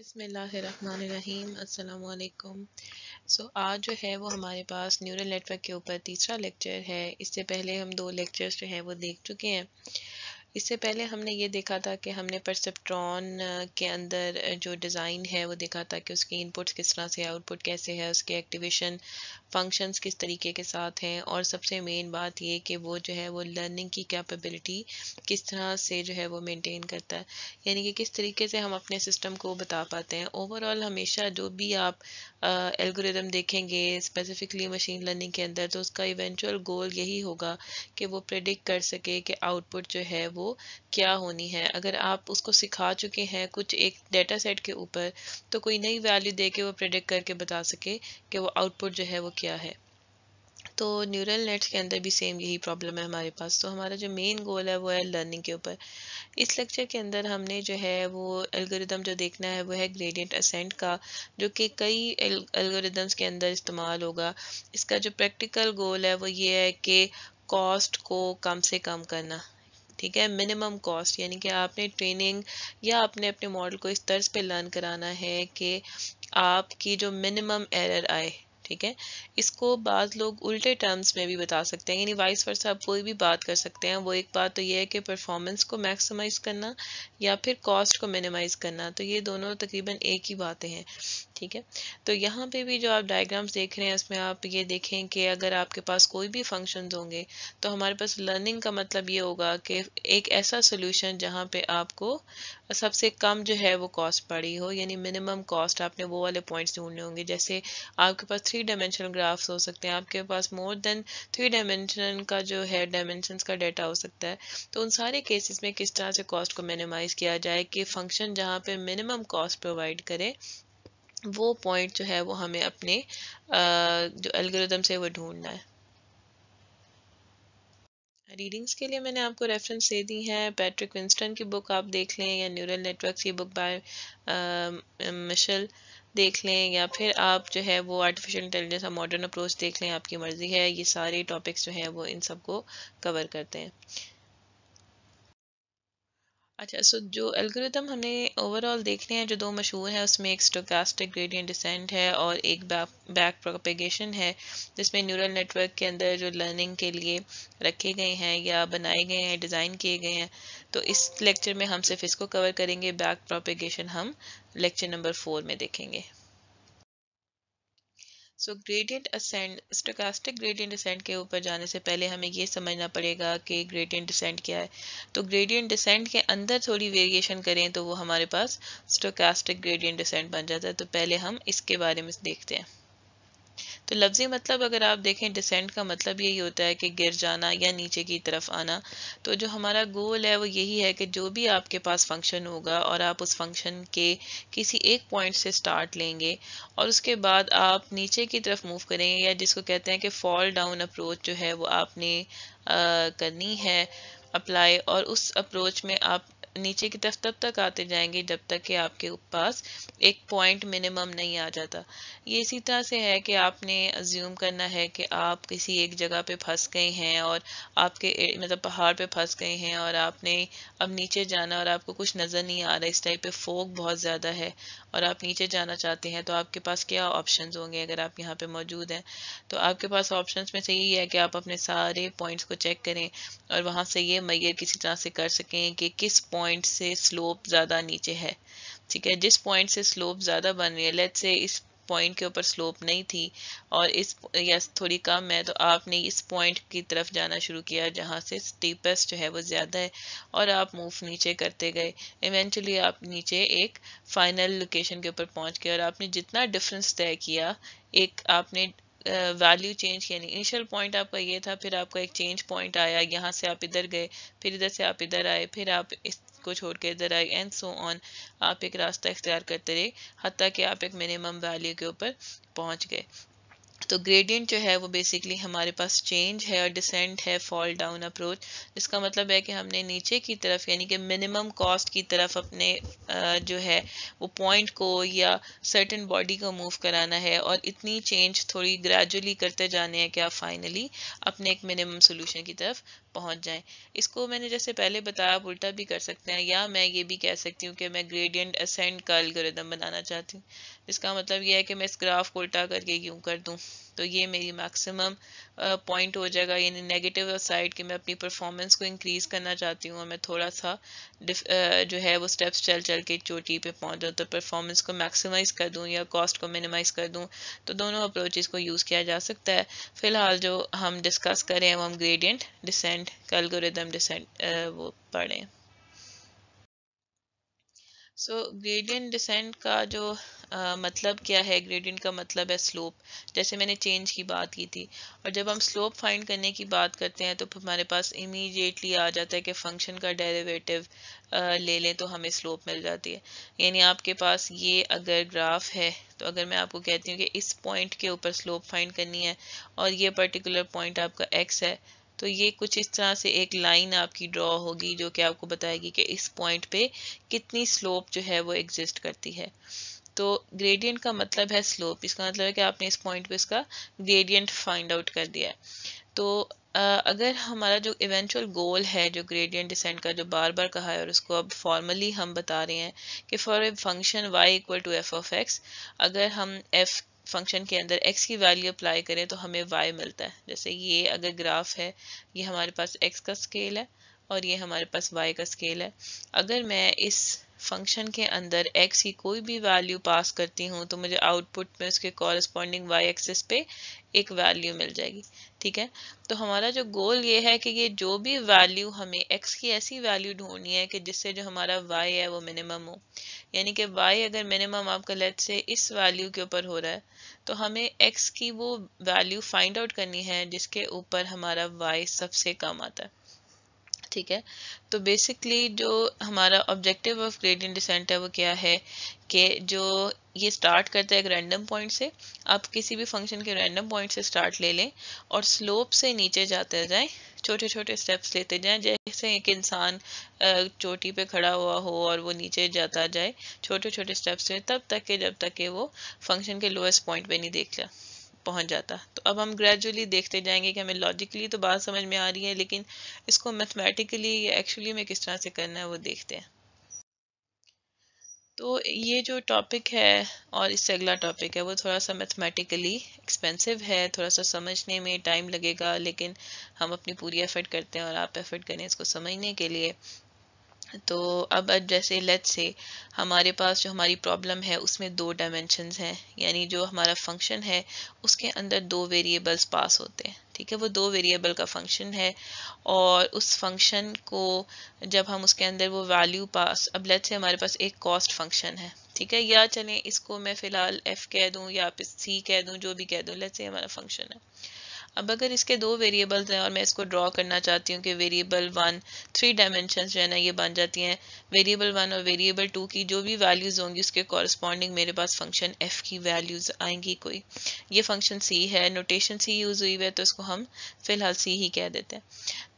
अस्सलाम वालेकुम सो आज जो है वो हमारे पास न्यूरल नेटवर्क के ऊपर तीसरा लेक्चर है इससे पहले हम दो लेक्चर्स जो हैं वो देख चुके हैं इससे पहले हमने ये देखा था कि हमने परसेप्ट्रॉन के अंदर जो डिज़ाइन है वो देखा था कि उसके इनपुट्स किस तरह से आउटपुट कैसे है उसके एक्टिवेशन फंक्शंस किस तरीके के साथ हैं और सबसे मेन बात ये कि वो जो है वो लर्निंग की कैपेबिलिटी किस तरह से जो है वो मेंटेन करता है यानी कि किस तरीके से हम अपने सिस्टम को बता पाते हैं ओवरऑल हमेशा जो भी आप एल्गोरिदम देखेंगे स्पेसिफिकली मशीन लर्निंग के अंदर तो उसका इवेंचुअल गोल यही होगा कि वो प्रिडिक्ट कर सके कि आउटपुट जो है वो वो क्या होनी है अगर आप उसको सिखा चुके हैं कुछ एक डेटा सेट के ऊपर तो कोई नई वैल्यू दे के वो प्रेडिक्ट करके बता सके कि वो आउटपुट जो है वो क्या है तो न्यूरल नेट्स के अंदर भी सेम यही प्रॉब्लम है हमारे पास तो हमारा जो मेन गोल है वो है लर्निंग के ऊपर इस लेक्चर के अंदर हमने जो है वो एल्गोरिदम जो देखना है वो है ग्रेडियंट असेंट का जो कि कई एल्गोरिदम्स के अंदर इस्तेमाल होगा इसका जो प्रैक्टिकल गोल है वो ये है कि कॉस्ट को कम से कम करना ठीक है मिनिमम कॉस्ट यानी कि आपने ट्रेनिंग या आपने अपने मॉडल को इस तर्ज पे लर्न कराना है कि आपकी जो मिनिमम एरर आए ठीक है इसको बाद लोग उल्टे टर्म्स में भी बता सकते हैं यानी वाइस वर्सा आप कोई भी बात कर सकते हैं वो एक बात तो ये है कि परफॉर्मेंस को मैक्सिमाइज करना या फिर कॉस्ट को मिनिमाइज करना तो ये दोनों तकरीबन एक ही बातें हैं ठीक है तो यहाँ पे भी जो आप डायग्राम्स देख रहे हैं इसमें आप ये देखें कि अगर आपके पास कोई भी फंक्शन होंगे तो हमारे पास लर्निंग का मतलब ये होगा कि एक ऐसा सोल्यूशन जहाँ पे आपको सबसे कम जो है वो कॉस्ट पड़ी हो यानी मिनिमम कॉस्ट आपने वो वाले पॉइंट्स ढूंढने होंगे जैसे आपके पास थ्री डायमेंशनल ग्राफ्स हो सकते हैं आपके पास मोर देन थ्री डायमेंशन का जो है डायमेंशन का डाटा हो सकता है तो उन सारे केसेस में किस तरह से कॉस्ट को मिनिमाइज किया जाए कि फंक्शन जहाँ पे मिनिमम कॉस्ट प्रोवाइड करे वो पॉइंट जो है वो हमें अपने जो एल्गोरिदम से वो ढूंढना है रीडिंग्स के लिए मैंने आपको रेफरेंस दे दी है पैट्रिक विंस्टन की बुक आप देख लें या न्यूरल नेटवर्क्स की बुक बाय मिशल देख लें या फिर आप जो है वो आर्टिफिशियल इंटेलिजेंस और मॉडर्न अप्रोच देख लें आपकी मर्ज़ी है ये सारे टॉपिक्स जो हैं वो इन सबको कवर करते हैं अच्छा सो जो एल्गोरिथम हमने ओवरऑल देखने हैं जो दो मशहूर हैं उसमें एक स्टोकास्टिक ग्रेडियंट डिसेंट है और एक बैक प्रोपेगेशन है जिसमें न्यूरल नेटवर्क के अंदर जो लर्निंग के लिए रखे गए हैं या बनाए गए हैं डिज़ाइन किए गए हैं तो इस लेक्चर में हम सिर्फ इसको कवर करेंगे बैक प्रोपेगेशन हम लेक्चर नंबर फोर में देखेंगे so gradient ascent stochastic gradient ascent के ऊपर जाने से पहले हमें ये समझना पड़ेगा कि ग्रेडियंट डिसेंट क्या है तो ग्रेडियंट डिसेंट के अंदर थोड़ी वेरिएशन करें तो वो हमारे पास स्टोकास्टिक ग्रेडियंट डिसेंट बन जाता है तो पहले हम इसके बारे में देखते हैं तो लफ्ज़ी मतलब अगर आप देखें डिसेंट का मतलब यही होता है कि गिर जाना या नीचे की तरफ आना तो जो हमारा गोल है वो यही है कि जो भी आपके पास फंक्शन होगा और आप उस फंक्शन के किसी एक पॉइंट से स्टार्ट लेंगे और उसके बाद आप नीचे की तरफ मूव करेंगे या जिसको कहते हैं कि फॉल डाउन अप्रोच जो है वो आपने आ, करनी है अप्लाई और उस अप्रोच में आप नीचे की तरफ तब तक आते जाएंगे जब तक कि आपके पास एक पॉइंट मिनिमम नहीं आ जाता ये इसी तरह से है कि आपने ज्यूम करना है कि आप किसी एक जगह पे फंस गए हैं और आपके मतलब पहाड़ पे फंस गए हैं और आपने अब नीचे जाना और आपको कुछ नज़र नहीं आ रहा इस टाइप पे फोक बहुत ज़्यादा है और आप नीचे जाना चाहते हैं तो आपके पास क्या ऑप्शन होंगे अगर आप यहाँ पे मौजूद हैं तो आपके पास ऑप्शन में से यही है कि आप अपने सारे पॉइंट्स को चेक करें और वहाँ से ये मैय किसी तरह से कर सकें कि किस पॉइंट पॉइंट से स्लोप ज़्यादा नीचे है ठीक है जिस पॉइंट से स्लोप ज़्यादा बन रही है लेट से इस पॉइंट के ऊपर स्लोप नहीं थी और इस या थोड़ी कम है तो आपने इस पॉइंट की तरफ जाना शुरू किया जहाँ से स्टीपेस्ट जो है वो ज़्यादा है और आप मूव नीचे करते गए इवेंचुअली आप नीचे एक फाइनल लोकेशन के ऊपर पहुँच गए और आपने जितना डिफरेंस तय किया एक आपने वैल्यू चेंज यानी इनिशियल पॉइंट आपका ये था फिर आपका एक चेंज पॉइंट आया यहाँ से आप इधर गए फिर इधर से आप इधर आए फिर आप इसको छोड़ के इधर आए एंड सो ऑन आप एक रास्ता इख्तियार करते रहे हती कि आप एक मिनिमम वैल्यू के ऊपर पहुँच गए तो ग्रेडियंट जो है वो बेसिकली हमारे पास चेंज है और डिसेंट है फॉल डाउन अप्रोच इसका मतलब है कि हमने नीचे की तरफ यानी कि मिनिमम कॉस्ट की तरफ अपने जो है वो पॉइंट को या सर्टन बॉडी को मूव कराना है और इतनी चेंज थोड़ी ग्रेजुअली करते जाने हैं कि आप फाइनली अपने एक मिनिमम सोल्यूशन की तरफ पहुंच जाए इसको मैंने जैसे पहले बताया आप उल्टा भी कर सकते हैं या मैं ये भी कह सकती हूँ कि मैं ग्रेडियंट असेंड का एल्गोरिदम बनाना चाहती हूँ जिसका मतलब ये है कि मैं इस ग्राफ को उल्टा करके यूँ कर दूँ तो ये मेरी मैक्सिमम पॉइंट हो जाएगा यानी नेगेटिव साइड कि मैं अपनी परफॉर्मेंस को इंक्रीज़ करना चाहती हूँ और मैं थोड़ा सा जो है वो स्टेप्स चल चल के चोटी पे पहुँच जाऊँ तो परफॉर्मेंस को मैक्सिमाइज़ कर दूँ या कॉस्ट को मिनिमाइज कर दूँ तो दोनों अप्रोचेज़ को यूज़ किया जा सकता है फ़िलहाल जो हम डिस्कस करें वो हम ग्रेडियंट डिसेंट कैलगोरिदम डिसेंट वो पढ़ें सो ग्रेडियंट डिसेंट का जो आ, मतलब क्या है ग्रेडियंट का मतलब है स्लोप जैसे मैंने चेंज की बात की थी और जब हम स्लोप फाइंड करने की बात करते हैं तो हमारे पास इमीडिएटली आ जाता है कि फंक्शन का डेरिवेटिव ले लें तो हमें स्लोप मिल जाती है यानी आपके पास ये अगर ग्राफ है तो अगर मैं आपको कहती हूँ कि इस पॉइंट के ऊपर स्लोप फाइंड करनी है और ये पर्टिकुलर पॉइंट आपका एक्स है तो ये कुछ इस तरह से एक लाइन आपकी ड्रॉ होगी जो कि आपको बताएगी कि इस पॉइंट पे कितनी स्लोप जो है वो एग्जिस्ट करती है तो ग्रेडियंट का मतलब है स्लोप इसका मतलब है कि आपने इस पॉइंट पे इसका ग्रेडियंट फाइंड आउट कर दिया है तो अगर हमारा जो इवेंचुअल गोल है जो ग्रेडियंट डिसेंट का जो बार बार कहा है और उसको अब फॉर्मली हम बता रहे हैं कि for a function y equal to f of x अगर हम एफ फंक्शन के अंदर x की वैल्यू अप्लाई करें तो हमें y मिलता है जैसे ये अगर ग्राफ है ये हमारे पास x का स्केल है और ये हमारे पास y का स्केल है अगर मैं इस फंक्शन के अंदर x की कोई भी वैल्यू पास करती हूँ तो मुझे आउटपुट में उसके कॉरस्पॉन्डिंग y एक्सिस पे एक वैल्यू मिल जाएगी ठीक है तो हमारा जो गोल ये है कि ये जो भी वैल्यू हमें एक्स की ऐसी वैल्यू ढूंढनी है कि जिससे जो हमारा वाई है वो मिनिमम हो यानी कि वाई अगर मिनिमम आपका लेट से इस वैल्यू के ऊपर हो रहा है तो हमें एक्स की वो वैल्यू फाइंड आउट करनी है जिसके ऊपर हमारा वाई सबसे कम आता है ठीक है तो बेसिकली जो हमारा ऑब्जेक्टिव ऑफ ग्रेडियंट डिसेंट है वो क्या है कि जो ये स्टार्ट करता है एक रैंडम पॉइंट से आप किसी भी फंक्शन के रैंडम पॉइंट से स्टार्ट ले लें और स्लोप से नीचे जाते जाएं छोटे छोटे स्टेप्स लेते जाएं जैसे एक इंसान चोटी पे खड़ा हुआ हो और वो नीचे जाता जाए छोटे छोटे स्टेप्स में तब तक के जब तक के वो फंक्शन के लोएस्ट पॉइंट पे नहीं देख लिया पहुंच जाता तो अब हम ग्रेजुअली देखते जाएंगे कि हमें लॉजिकली तो बात समझ में आ रही है लेकिन इसको मैथमेटिकली या एक्चुअली में किस तरह से करना है वो देखते हैं तो ये जो टॉपिक है और इससे अगला टॉपिक है वो थोड़ा सा मैथमेटिकली एक्सपेंसिव है थोड़ा सा समझने में टाइम लगेगा लेकिन हम अपनी पूरी एफर्ट करते हैं और आप एफर्ट करें इसको समझने के लिए तो अब जैसे लेट से हमारे पास जो हमारी प्रॉब्लम है उसमें दो डायमेंशंस हैं यानी जो हमारा फंक्शन है उसके अंदर दो वेरिएबल्स पास होते हैं ठीक है वो दो वेरिएबल का फंक्शन है और उस फंक्शन को जब हम उसके अंदर वो वैल्यू पास अब लेट से हमारे पास एक कॉस्ट फंक्शन है ठीक है या चलें इसको मैं फ़िलहाल एफ़ कह दूँ या फिर सी कह दूँ जो भी कह दूँ लेट से हमारा फंक्शन है अब अगर इसके दो वेरिएबल्स हैं और मैं इसको ड्रॉ करना चाहती हूँ कि वेरिएबल वन थ्री डायमेंशन जो है ना ये बन जाती हैं वेरिएबल वन और वेरिएबल टू की जो भी वैल्यूज़ होंगी उसके कॉरस्पॉन्डिंग मेरे पास फंक्शन एफ की वैल्यूज़ आएंगी कोई ये फंक्शन सी है नोटेशन सी यूज़ हुई है तो इसको हम फिलहाल सी ही कह देते हैं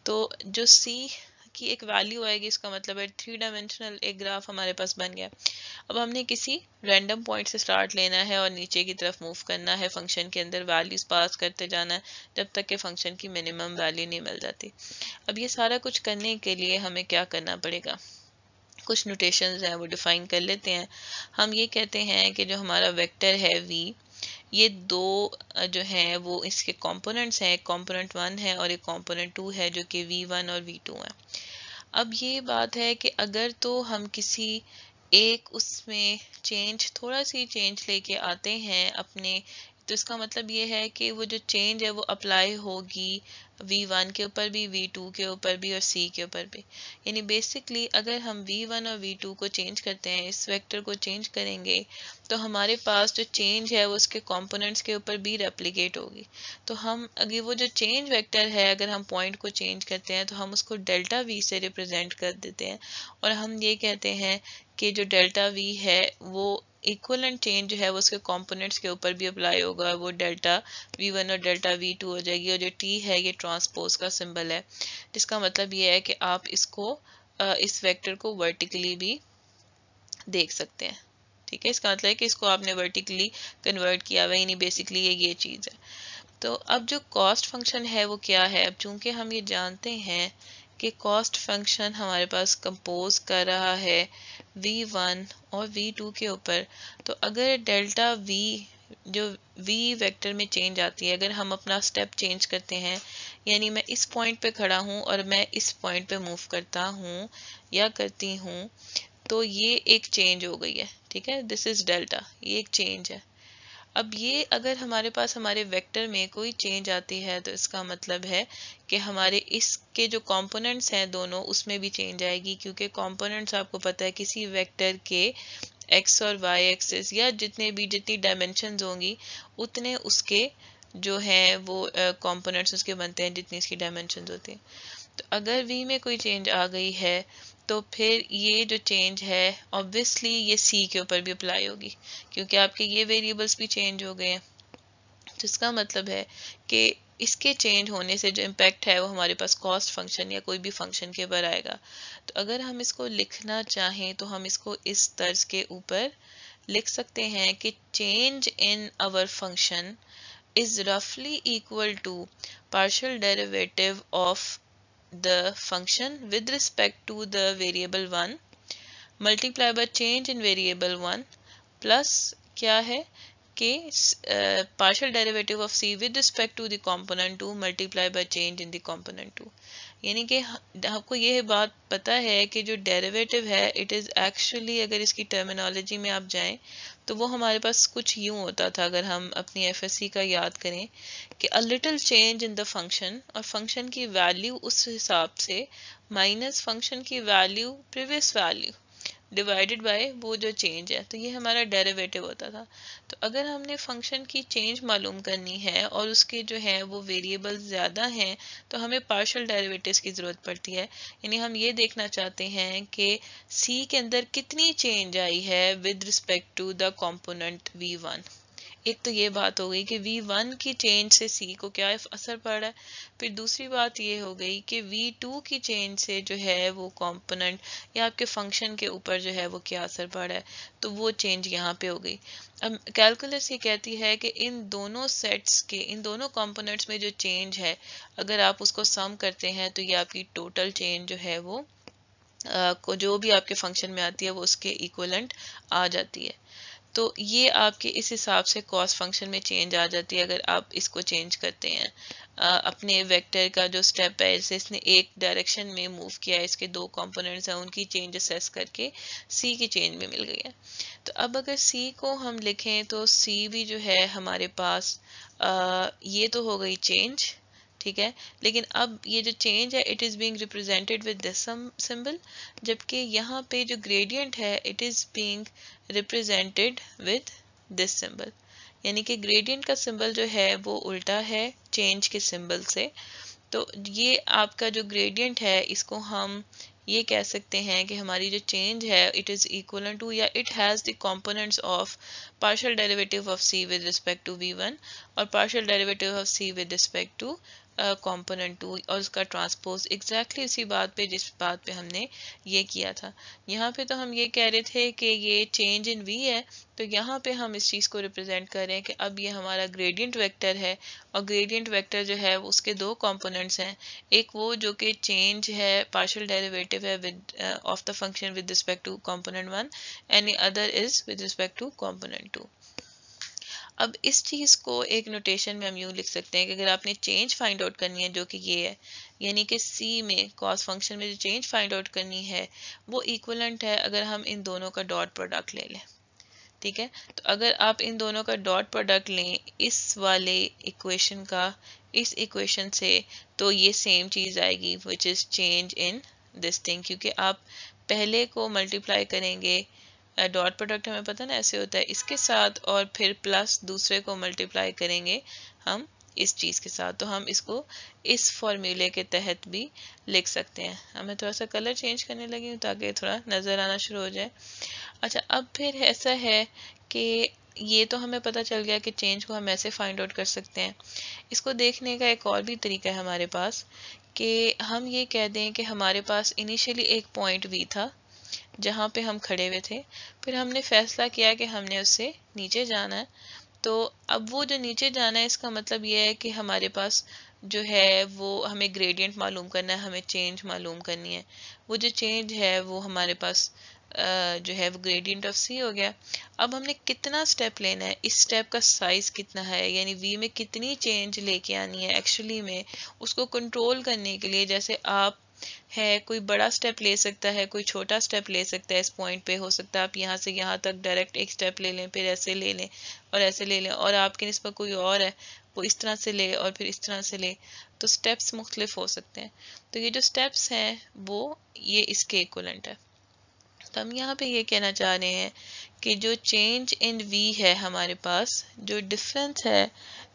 तो जो सी की एक वैल्यू आएगी इसका मतलब है थ्री डायमेंशनल एक ग्राफ हमारे पास बन गया अब हमने किसी रैंडम पॉइंट से स्टार्ट लेना है और नीचे की तरफ मूव करना है फंक्शन के अंदर वैल्यूज पास करते जाना है जब तक कि फंक्शन की मिनिमम वैल्यू नहीं मिल जाती अब ये सारा कुछ करने के लिए हमें क्या करना पड़ेगा कुछ नोटेशंस हैं वो डिफाइन कर लेते हैं हम ये कहते हैं कि जो हमारा वेक्टर है वी ये दो जो है वो इसके कंपोनेंट्स हैं कंपोनेंट वन है और एक कंपोनेंट टू है जो कि वी वन और वी टू है अब ये बात है कि अगर तो हम किसी एक उसमें चेंज थोड़ा सी चेंज लेके आते हैं अपने तो इसका मतलब ये है कि वो जो चेंज है वो अप्लाई होगी वी वन के ऊपर भी वी टू के ऊपर भी और सी के ऊपर भी यानी बेसिकली अगर हम वी वन और वी टू को चेंज करते हैं इस वेक्टर को चेंज करेंगे तो हमारे पास जो चेंज है वो उसके कंपोनेंट्स के ऊपर भी रेप्लीकेट होगी तो हम अगर वो जो चेंज वेक्टर है अगर हम पॉइंट को चेंज करते हैं तो हम उसको डेल्टा वी से रिप्रेजेंट कर देते हैं और हम ये कहते हैं कि जो डेल्टा वी है वो इक्वलेंट चेंज है वो उसके कंपोनेंट्स के ऊपर भी अप्लाई होगा वो डेल्टा वी वन और डेल्टा वी टू हो जाएगी और जो टी है ये ट्रांसपोज का सिंबल है जिसका मतलब ये है कि आप इसको इस वेक्टर को वर्टिकली भी देख सकते हैं ठीक है इसका मतलब है कि इसको आपने वर्टिकली कन्वर्ट किया हुआ यानी बेसिकली ये ये चीज़ है तो अब जो कॉस्ट फंक्शन है वो क्या है अब चूंकि हम ये जानते हैं कि कॉस्ट फंक्शन हमारे पास कंपोज कर रहा है वी वन और वी टू के ऊपर तो अगर डेल्टा वी जो वी वेक्टर में चेंज आती है अगर हम अपना स्टेप चेंज करते हैं यानी मैं इस पॉइंट पे खड़ा हूँ और मैं इस पॉइंट पे मूव करता हूँ या करती हूँ तो ये एक चेंज हो गई है ठीक है दिस इज़ डेल्टा ये एक चेंज है अब ये अगर हमारे पास हमारे वेक्टर में कोई चेंज आती है तो इसका मतलब है कि हमारे इसके जो कंपोनेंट्स हैं दोनों उसमें भी चेंज आएगी क्योंकि कंपोनेंट्स आपको पता है किसी वेक्टर के एक्स और वाई एक्सेस या जितने भी जितनी डायमेंशन होंगी उतने उसके जो हैं वो कॉम्पोनेंट्स uh, उसके बनते हैं जितनी इसकी डायमेंशन होती हैं तो अगर वी में कोई चेंज आ गई है तो फिर ये जो चेंज है ऑब्वियसली ये सी के ऊपर भी अप्लाई होगी क्योंकि आपके ये वेरिएबल्स भी चेंज हो गए हैं तो इसका मतलब है कि इसके चेंज होने से जो इम्पैक्ट है वो हमारे पास कॉस्ट फंक्शन या कोई भी फंक्शन के ऊपर आएगा तो अगर हम इसको लिखना चाहें तो हम इसको इस तर्ज के ऊपर लिख सकते हैं कि change in our function is रफली equal to partial derivative of the function with respect to the variable 1 multiply by change in variable 1 plus kya hai k uh, partial derivative of c with respect to the component 2 multiply by change in the component 2 यानी कि आपको ये बात पता है कि जो derivative है इट इज़ एक्चुअली अगर इसकी टर्मिनोलॉजी में आप जाएं तो वो हमारे पास कुछ यूँ होता था अगर हम अपनी एफ का याद करें कि a little change in the function और फंक्शन की वैल्यू उस हिसाब से माइनस फंक्शन की value previous value divided by वो जो चेंज है तो ये हमारा डेरिवेटिव होता था तो अगर हमने फंक्शन की चेंज मालूम करनी है और उसके जो है वो वेरिएबल ज़्यादा हैं तो हमें पार्शल डेरिवेटिव्स की ज़रूरत पड़ती है यानी हम ये देखना चाहते हैं कि सी के अंदर कितनी चेंज आई है with respect to the component v one एक तो ये बात हो गई कि वी वन की चेंज से सी को क्या असर पड़ रहा है फिर दूसरी बात ये हो गई कि वी टू की चेंज से जो है वो कंपोनेंट या आपके फंक्शन के ऊपर जो है वो क्या असर पड़ रहा है तो वो चेंज यहाँ पे हो गई अब कैलकुलस ये कहती है कि इन दोनों सेट्स के इन दोनों कंपोनेंट्स में जो चेंज है अगर आप उसको सम करते हैं तो ये आपकी टोटल चेंज जो है वो को जो भी आपके फंक्शन में आती है वो उसके इक्वलेंट आ जाती है तो ये आपके इस हिसाब से कॉज फंक्शन में चेंज आ जाती है अगर आप इसको चेंज करते हैं आ, अपने वेक्टर का जो स्टेप है जैसे इसने एक डायरेक्शन में मूव किया है इसके दो कंपोनेंट्स हैं उनकी चेंज असेस करके सी की चेंज में मिल गई है तो अब अगर सी को हम लिखें तो सी भी जो है हमारे पास आ, ये तो हो गई चेंज ठीक है लेकिन अब ये जो चेंज है it is being represented with this symbol जबकि यहाँ पे जो ग्रेडियंट है it is being represented with this symbol यानी कि ग्रेडियंट का सिंबल जो है वो उल्टा है चेंज के सिंबल से तो ये आपका जो ग्रेडियंट है इसको हम ये कह सकते हैं कि हमारी जो चेंज है इट इज़ इक्वल टू या it has the components of partial derivative of c with respect to v one और partial derivative of c with respect to component two और उसका ट्रांसपोज एग्जैक्टली इसी बात पे जिस बात पे हमने ये किया था यहाँ पे तो हम ये कह रहे थे कि ये चेंज इन वी है तो यहाँ पे हम इस चीज़ को रिप्रेजेंट कर रहे हैं कि अब ये हमारा ग्रेडियंट वेक्टर है और ग्रेडियंट वेक्टर जो है उसके दो कॉम्पोनेंट्स हैं एक वो जो कि चेंज है पार्शल डेरिवेटिव है with of the function with respect to component one any other is with respect to component two अब इस चीज़ को एक नोटेशन में हम यूँ लिख सकते हैं कि अगर आपने चेंज फाइंड आउट करनी है जो कि ये है यानी कि सी में कॉस फंक्शन में जो चेंज फाइंड आउट करनी है वो इक्वलेंट है अगर हम इन दोनों का डॉट प्रोडक्ट ले लें ठीक है तो अगर आप इन दोनों का डॉट प्रोडक्ट लें इस वाले इक्वेशन का इस इक्वेशन से तो ये सेम चीज़ आएगी which is change in this thing क्योंकि आप पहले को मल्टीप्लाई करेंगे डॉट प्रोडक्ट हमें पता ना ऐसे होता है इसके साथ और फिर प्लस दूसरे को मल्टीप्लाई करेंगे हम इस चीज़ के साथ तो हम इसको इस फॉर्मूले के तहत भी लिख सकते हैं हमें थोड़ा सा कलर चेंज करने लगी हूँ ताकि थोड़ा नज़र आना शुरू हो जाए अच्छा अब फिर ऐसा है कि ये तो हमें पता चल गया कि चेंज को हम ऐसे फाइंड आउट कर सकते हैं इसको देखने का एक और भी तरीका है हमारे पास कि हम ये कह दें कि हमारे पास इनिशियली एक पॉइंट वी था जहाँ पे हम खड़े हुए थे फिर हमने फैसला किया कि हमने उससे नीचे जाना है तो अब वो जो नीचे जाना है इसका मतलब ये है कि हमारे पास जो है वो हमें ग्रेडियंट मालूम करना है हमें चेंज मालूम करनी है वो जो चेंज है वो हमारे पास जो है वो ग्रेडियंट ऑफ सी हो गया अब हमने कितना स्टेप लेना है इस स्टेप का साइज कितना है यानी वी में कितनी चेंज लेके आनी है एक्चुअली में उसको कंट्रोल करने के लिए जैसे आप है कोई बड़ा स्टेप ले सकता है कोई छोटा स्टेप ले सकता है इस पॉइंट पे हो सकता है आप यहाँ से यहाँ तक डायरेक्ट एक स्टेप ले लें फिर ऐसे ले लें और ऐसे ले लें और आपके पर कोई और है वो इस तरह से ले और फिर इस तरह से ले तो स्टेप्स मुख्तलिफ हो सकते हैं तो ये जो स्टेप्स हैं वो ये इसके इक्वलेंट है तो हम यहाँ पे ये कहना चाह रहे हैं कि जो चेंज इन वी है हमारे पास जो डिफरेंस है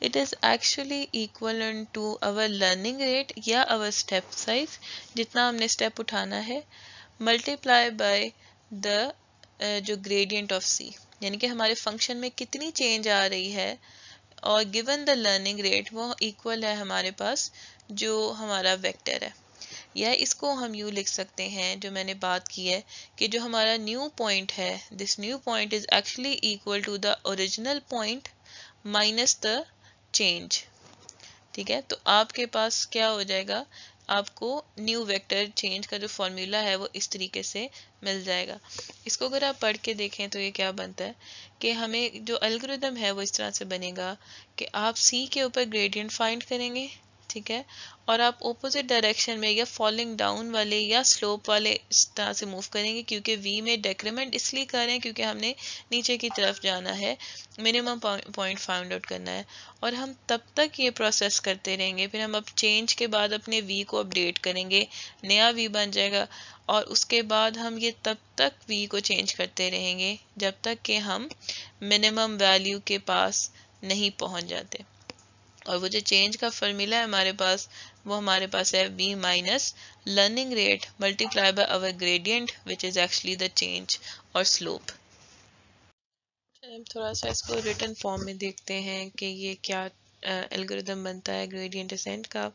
it is actually equal to our learning rate या आवर स्टेप साइज जितना हमने स्टेप उठाना है मल्टीप्लाई बाय द जो ग्रेडियंट ऑफ सी यानी कि हमारे फंक्शन में कितनी चेंज आ रही है और गिवन द लर्निंग रेट वो इक्वल है हमारे पास जो हमारा वेक्टर है या इसको हम यू लिख सकते हैं जो मैंने बात की है कि जो हमारा न्यू पॉइंट है this new point is actually equal to the original point minus the change ठीक है तो आपके पास क्या हो जाएगा आपको न्यू वेक्टर चेंज का जो फॉर्मूला है वो इस तरीके से मिल जाएगा इसको अगर आप पढ़ के देखें तो ये क्या बनता है कि हमें जो एल्गोरिदम है वो इस तरह से बनेगा कि आप सी के ऊपर ग्रेडियंट फाइंड करेंगे ठीक है और आप ओपोजिट डायरेक्शन में या फॉलिंग डाउन वाले या स्लोप वाले इस तरह से मूव करेंगे क्योंकि वी में डेक्रीमेंट इसलिए कर रहे हैं क्योंकि हमने नीचे की तरफ जाना है मिनिमम पॉइंट फाइंड आउट करना है और हम तब तक ये प्रोसेस करते रहेंगे फिर हम अब चेंज के बाद अपने वी को अपडेट करेंगे नया वी बन जाएगा और उसके बाद हम ये तब तक वी को चेंज करते रहेंगे जब तक कि हम मिनिमम वैल्यू के पास नहीं पहुंच जाते और वो जो चेंज का फॉर्मूला है हमारे पास वो हमारे पास है v minus learning rate multiply by our gradient which is actually the change और स्लोप थोड़ा सा इसको रिटर्न फॉर्म में देखते हैं कि ये क्या एल्गोरिदम बनता है ग्रेडियंट असेंट का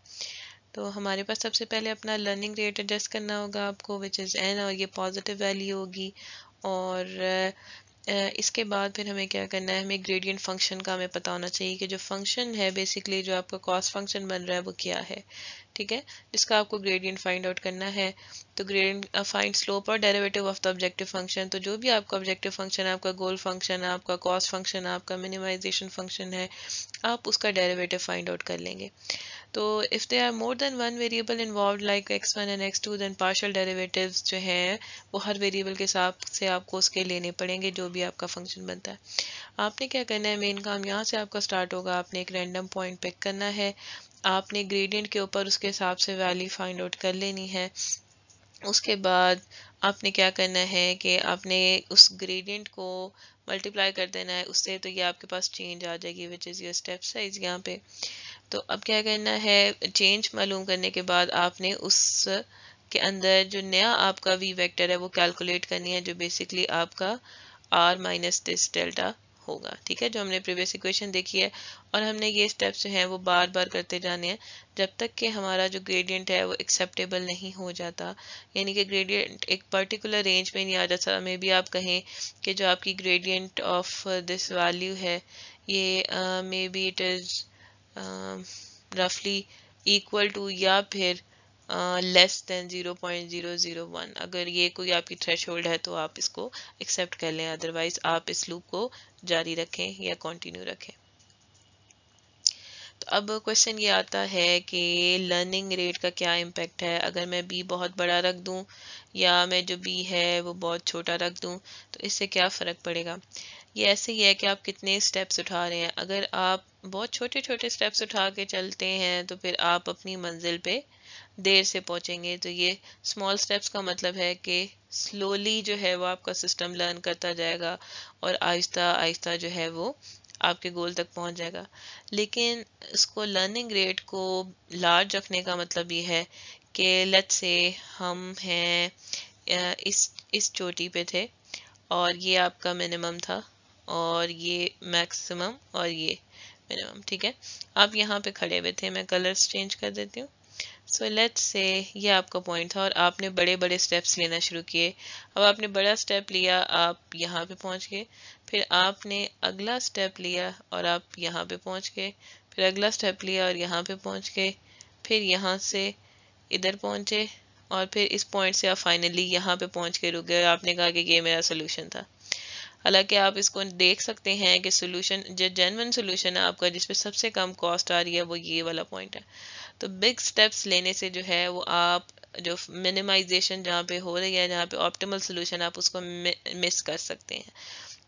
तो हमारे पास सबसे पहले अपना लर्निंग रेट एडजस्ट करना होगा आपको विच इज़ एन और ये पॉजिटिव वैल्यू होगी और इसके बाद फिर हमें क्या करना है हमें ग्रेडियंट फंक्शन का हमें पता होना चाहिए कि जो फंक्शन है बेसिकली जो आपका कॉस्ट फंक्शन बन रहा है वो क्या है ठीक है जिसका आपको ग्रेडियंट फाइंड आउट करना है तो ग्रेडियंट फाइंड स्लोप और derivative of the objective function तो जो भी आपका ऑब्जेक्टिव फंक्शन आपका गोल फंक्शन आपका कॉस्ट फंक्शन आपका मिनिमाइजेशन फंक्शन है आप उसका डेरिवेटिव फाइंड आउट कर लेंगे तो if they are more than one variable involve like x one and x two then partial derivative जो हैं वो हर वेरिएबल के हिसाब से आपको उसके लेने पड़ेंगे जो भी आपका फंक्शन बनता है आपने क्या करना है मेन काम यहाँ से आपका स्टार्ट होगा आपने एक रैंडम पॉइंट पिक करना है आपने ग्रेडियंट के ऊपर उसके हिसाब से वैल्यू फाइंड आउट कर लेनी है उसके बाद आपने क्या करना है कि आपने उस ग्रेडियंट को मल्टीप्लाई कर देना है उससे तो ये आपके पास चेंज आ जाएगी which is your step size यहाँ पे तो अब क्या करना है चेंज मालूम करने के बाद आपने उस के अंदर जो नया आपका वी वेक्टर है वो कैलकुलेट करनी है जो बेसिकली आपका आर माइनस दिस डेल्टा होगा ठीक है जो हमने प्रीवियस इक्वेशन देखी है और हमने ये स्टेप्स जो हैं वो बार बार करते जाने हैं जब तक कि हमारा जो ग्रेडियंट है वो एक्सेप्टेबल नहीं हो जाता यानी कि ग्रेडियंट एक पर्टिकुलर रेंज में नहीं आ जाता मे भी आप कहें कि जो आपकी ग्रेडियंट ऑफ दिस वैल्यू है ये मे बी इट इज़ रफली इक्वल टू या फिर less than zero point zero zero one अगर ये कोई आपकी थ्रेश है तो आप इसको एक्सेप्ट कर लें अदरवाइज आप इस लूप को जारी रखें या कंटिन्यू रखें तो अब क्वेश्चन ये आता है कि लर्निंग रेट का क्या इम्पेक्ट है अगर मैं बी बहुत बड़ा रख दूं या मैं जो बी है वो बहुत छोटा रख दूं तो इससे क्या फ़र्क पड़ेगा ये ऐसे ही है कि आप कितने स्टेप्स उठा रहे हैं अगर आप बहुत छोटे छोटे स्टेप्स उठा के चलते हैं तो फिर आप अपनी मंजिल पे देर से पहुँचेंगे तो ये स्मॉल स्टेप्स का मतलब है कि स्लोली जो है वो आपका सिस्टम लर्न करता जाएगा और आहिस्ता आहिस्ता जो है वो आपके गोल तक पहुंच जाएगा लेकिन इसको लर्निंग रेट को लार्ज रखने का मतलब ये है कि लत से हम हैं इस इस चोटी पे थे और ये आपका मिनिमम था और ये मैक्सिमम और ये मिनिमम ठीक है आप यहाँ पे खड़े हुए थे मैं कलर्स चेंज कर देती हूँ सो लेट्स से ये आपका पॉइंट था और आपने बड़े बड़े स्टेप्स लेना शुरू किए अब आपने बड़ा स्टेप लिया आप यहाँ पे पहुँच गए फिर आपने अगला स्टेप लिया और आप यहाँ पे पहुँच गए फिर अगला स्टेप लिया और यहाँ पे पहुँच गए फिर यहाँ से इधर पहुँचे और फिर इस पॉइंट से आप फाइनली यहाँ पे पहुँच के रुक गए और आपने कहा कि ये मेरा सोल्यूशन था हालांकि आप इसको देख सकते हैं कि सोल्यूशन जो जेनवन सोल्यूशन है आपका जिसपे सबसे कम कॉस्ट आ रही है वो ये वाला पॉइंट है तो बिग स्टेप्स लेने से जो है वो आप जो मिनिमाइजेशन जहाँ पे हो रही है जहाँ पे ऑप्टिमल सोल्यूशन आप उसको मिस कर सकते हैं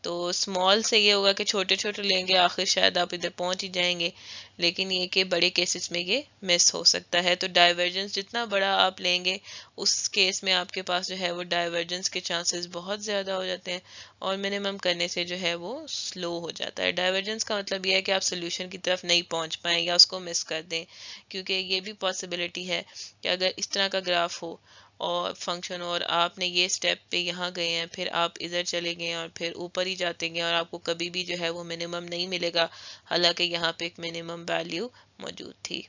तो स्मॉल से ये होगा कि छोटे छोटे लेंगे आखिर शायद आप इधर पहुंच ही जाएंगे लेकिन ये कि बड़े केसेस में ये मिस हो सकता है तो डाइवर्जेंस जितना बड़ा आप लेंगे उस केस में आपके पास जो है वो डाइवर्जेंस के चांसेस बहुत ज़्यादा हो जाते हैं और मिनिमम करने से जो है वो स्लो हो जाता है डाइवर्जेंस का मतलब ये है कि आप सोल्यूशन की तरफ नहीं पहुँच पाएँ या उसको मिस कर दें क्योंकि ये भी पॉसिबिलिटी है कि अगर इस तरह का ग्राफ हो और फंक्शन और आपने ये स्टेप पे यहाँ गए हैं फिर आप इधर चले गए और फिर ऊपर ही जाते गए और आपको कभी भी जो है वो मिनिमम नहीं मिलेगा हालांकि यहाँ पे एक मिनिमम वैल्यू मौजूद थी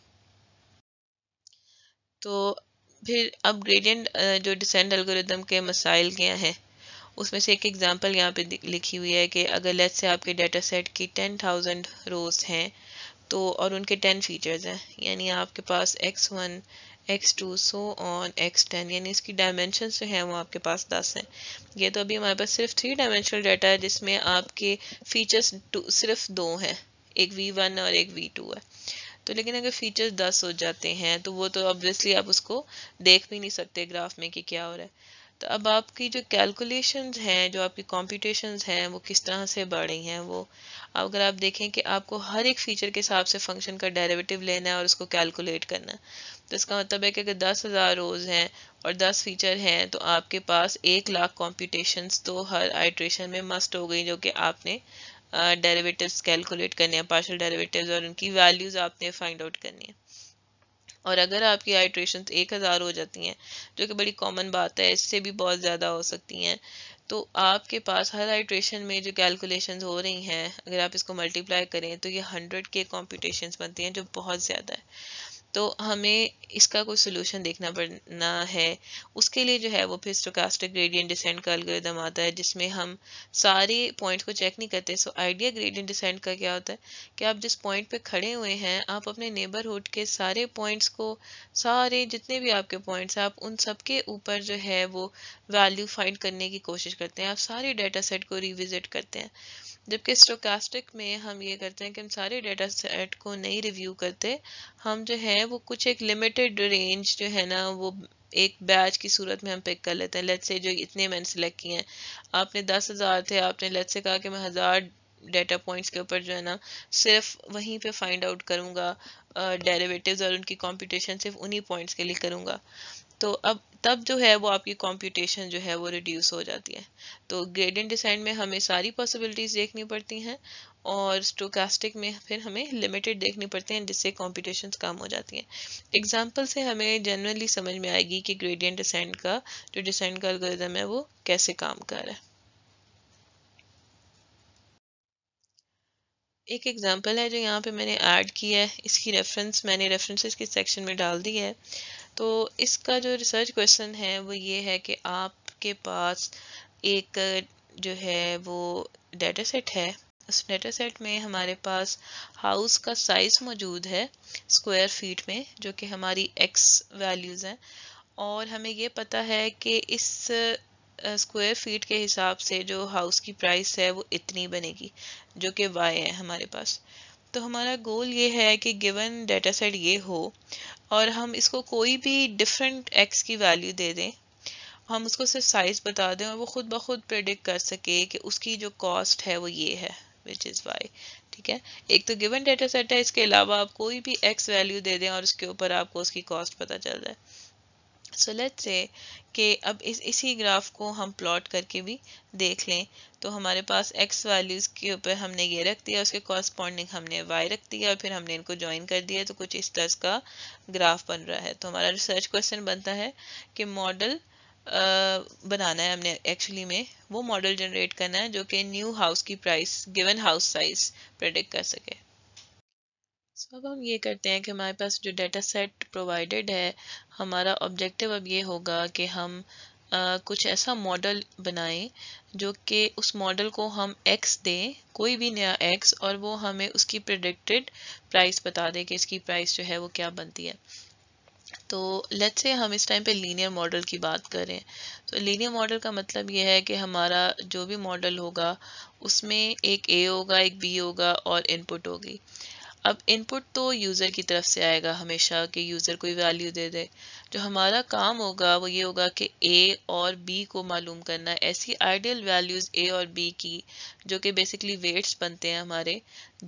तो फिर अब ग्रेडियंट जो डिसेंड एल्गोरिदम के मसाइल क्या हैं उसमें से एक एग्जांपल यहाँ पे लिखी हुई है कि अगर लेट से आपके डाटा सेट की टेन थाउजेंड रोज हैं तो और उनके टेन फीचर्स हैं यानी आपके पास x one x two so on x ten यानी इसकी डायमेंशन जो है वो आपके पास दस हैं ये तो अभी हमारे पास सिर्फ थ्री डायमेंशनल डाटा है जिसमें आपके फीचर्स सिर्फ दो हैं एक वी वन और एक वी टू है तो लेकिन अगर फीचर्स दस हो जाते हैं तो वो तो ऑब्वियसली आप उसको देख भी नहीं सकते ग्राफ में कि क्या हो रहा है तो अब आपकी जो कैलकुलेशंस हैं जो आपकी कॉम्पिटिशन्स हैं वो किस तरह से बढ़ी हैं वो अगर आप देखें कि आपको हर एक फीचर के हिसाब से फंक्शन का डेरिवेटिव लेना है और उसको कैलकुलेट करना है तो इसका मतलब है कि अगर दस हज़ार रोज़ हैं और दस फीचर हैं तो आपके पास एक लाख कॉम्पिटेशन तो हर आइट्रेशन में मस्ट हो गई जो कि आपने डेरेवेटिव कैलकुलेट करने हैं पार्शल डेरेवेटिव और उनकी वैल्यूज़ आपने फाइंड आउट करनी है और अगर आपकी आइट्रेशन एक हज़ार हो जाती हैं जो कि बड़ी कॉमन बात है इससे भी बहुत ज़्यादा हो सकती हैं तो आपके पास हर आइट्रेशन में जो कैलकुलेशंस हो रही हैं अगर आप इसको मल्टीप्लाई करें तो ये हंड्रेड के कॉम्पिटिशन्स बनती हैं जो बहुत ज़्यादा है तो हमें इसका कोई सोल्यूशन देखना पड़ना है उसके लिए जो है वो फिर स्टोकास्टिक ग्रेडियंट डिसेंट का अलग्रिदम आता है जिसमें हम सारे पॉइंट को चेक नहीं करते सो आइडिया ग्रेडियंट डिसेंट का क्या होता है कि आप जिस पॉइंट पे खड़े हुए हैं आप अपने नेबरहुड के सारे पॉइंट्स को सारे जितने भी आपके पॉइंट्स हैं आप उन सब के ऊपर जो है वो वैल्यू फाइंड करने की कोशिश करते हैं आप सारे डाटा सेट को रिविजिट करते हैं जबकि स्टोकास्टिक में हम ये करते हैं कि हम सारे डेटा सेट को नहीं रिव्यू करते हम जो है वो कुछ एक लिमिटेड रेंज जो है ना वो एक बैच की सूरत में हम पिक कर लेते हैं लेट से जो इतने मैंने सेलेक्ट किए हैं आपने दस हज़ार थे आपने लेट से कहा कि मैं हज़ार डेटा पॉइंट्स के ऊपर जो है ना सिर्फ वहीं पे फाइंड आउट करूँगा डेरिवेटिव्स और उनकी कॉम्पिटिशन सिर्फ उन्हीं पॉइंट्स के लिए करूँगा तो अब तब जो है वो आपकी कॉम्पिटिशन जो है वो रिड्यूस हो जाती है तो ग्रेडियंट डिसेंट में हमें सारी पॉसिबिलिटीज़ देखनी पड़ती हैं और स्टोकास्टिक में फिर हमें लिमिटेड देखनी पड़ती हैं जिससे कॉम्पिटिशन कम हो जाती हैं एग्जाम्पल से हमें जनरली समझ में आएगी कि ग्रेडियंट डिसेंट का जो डिसेंट का एल्गोरिदम है वो कैसे काम कर रहा है एक एग्जाम्पल है जो यहाँ पे मैंने ऐड किया है इसकी रेफरेंस मैंने रेफरेंसेस के सेक्शन में डाल दी है तो इसका जो रिसर्च क्वेश्चन है वो ये है कि आपके पास एक जो है वो डेटा सेट है उस डेटा सेट में हमारे पास हाउस का साइज़ मौजूद है स्क्वायर फीट में जो कि हमारी एक्स वैल्यूज़ हैं और हमें ये पता है कि इस स्क्वायर फीट के हिसाब से जो हाउस की प्राइस है वो इतनी बनेगी जो कि वाई है हमारे पास तो हमारा गोल ये है कि गिवन डेटा सेट ये हो और हम इसको कोई भी डिफरेंट एक्स की वैल्यू दे दें हम उसको सिर्फ साइज़ बता दें और वो ख़ुद ब खुद प्रिडिक्ट कर सके कि उसकी जो कॉस्ट है वो ये है विच इज़ वाई ठीक है एक तो गिवन डेटा सेट है इसके अलावा आप कोई भी एक्स वैल्यू दे दें और उसके ऊपर आपको उसकी कॉस्ट पता चल जाए सो लेट्स से कि अब इस इसी ग्राफ को हम प्लॉट करके भी देख लें तो हमारे पास एक्स वैल्यूज़ के ऊपर हमने ये रख दिया उसके कॉरस्पॉन्डिंग हमने वाई रख दिया और फिर हमने इनको ज्वाइन कर दिया तो कुछ इस तरह का ग्राफ बन रहा है तो हमारा रिसर्च क्वेश्चन बनता है कि मॉडल बनाना है हमने एक्चुअली में वो मॉडल जनरेट करना है जो कि न्यू हाउस की price given house size predict कर सके सो अब हम ये करते हैं कि हमारे पास जो डेटा सेट प्रोवाइडेड है हमारा ऑब्जेक्टिव अब ये होगा कि हम आ, कुछ ऐसा मॉडल बनाएं जो कि उस मॉडल को हम एक्स दें कोई भी नया एक्स और वो हमें उसकी प्रडिक्टेड प्राइस बता दे कि इसकी प्राइस जो है वो क्या बनती है तो लेट्स से हम इस टाइम पे लीनियर मॉडल की बात करें तो लीनियर मॉडल का मतलब यह है कि हमारा जो भी मॉडल होगा उसमें एक ए होगा एक बी होगा और इनपुट होगी अब इनपुट तो यूज़र की तरफ से आएगा हमेशा कि यूज़र कोई वैल्यू दे दे जो हमारा काम होगा वो ये होगा कि ए और बी को मालूम करना ऐसी आइडियल वैल्यूज़ ए और बी की जो कि बेसिकली वेट्स बनते हैं हमारे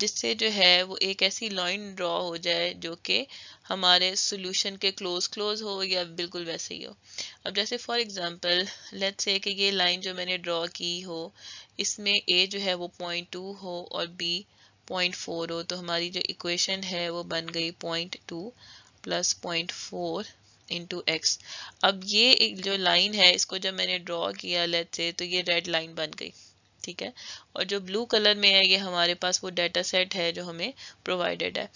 जिससे जो है वो एक ऐसी लाइन ड्रॉ हो जाए जो कि हमारे सोल्यूशन के क्लोज क्लोज हो या बिल्कुल वैसे ही हो अब जैसे फॉर एग्जांपल लेट्स से कि ये लाइन जो मैंने ड्रॉ की हो इसमें ए जो है वो पॉइंट टू हो और बी पॉइंट फोर हो तो हमारी जो इक्वेशन है वो बन गई point two plus point four into x अब ये एक जो लाइन है इसको जब मैंने ड्रॉ किया लेट से तो ये रेड लाइन बन गई ठीक है और जो ब्लू कलर में है ये हमारे पास वो डाटा सेट है जो हमें प्रोवाइडेड है